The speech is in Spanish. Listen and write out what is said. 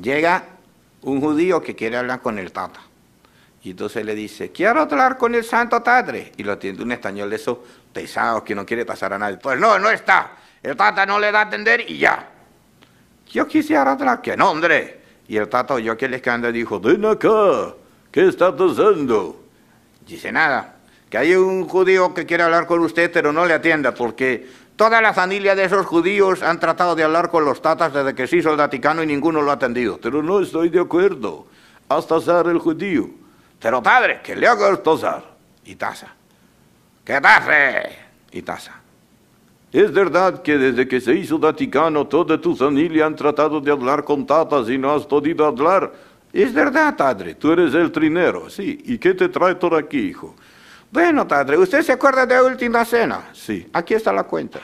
Llega un judío que quiere hablar con el Tata. Y entonces le dice, quiero hablar con el Santo Padre. Y lo atiende un español de esos pesados que no quiere pasar a nadie. Pues no, no está. El Tata no le da a atender y ya. Yo quisiera hablar, que no, hombre. Y el Tata oyó que le y dijo, ven acá, ¿qué está pasando? Dice nada, que hay un judío que quiere hablar con usted, pero no le atienda porque Toda la familia de esos judíos han tratado de hablar con los tatas desde que se hizo el Vaticano y ninguno lo ha atendido. Pero no estoy de acuerdo. Hasta ser el judío. Pero padre, que le hago el tosar. Y tasa. ¿Qué tase! Y tasa. Es verdad que desde que se hizo Vaticano toda tu familia han tratado de hablar con tatas y no has podido hablar. Es verdad, padre, tú eres el trinero, sí. ¿Y qué te trae por aquí, hijo? Bueno, padre, ¿usted se acuerda de la última cena? Sí, aquí está la cuenta.